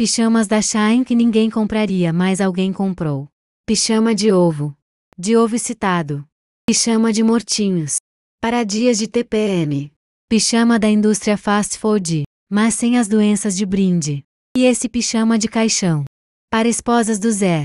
Pijamas da Shine que ninguém compraria, mas alguém comprou. Pijama de ovo. De ovo citado. Pijama de mortinhos. Para dias de TPM. Pijama da indústria fast food, mas sem as doenças de brinde. E esse pijama de caixão. Para esposas do Zé.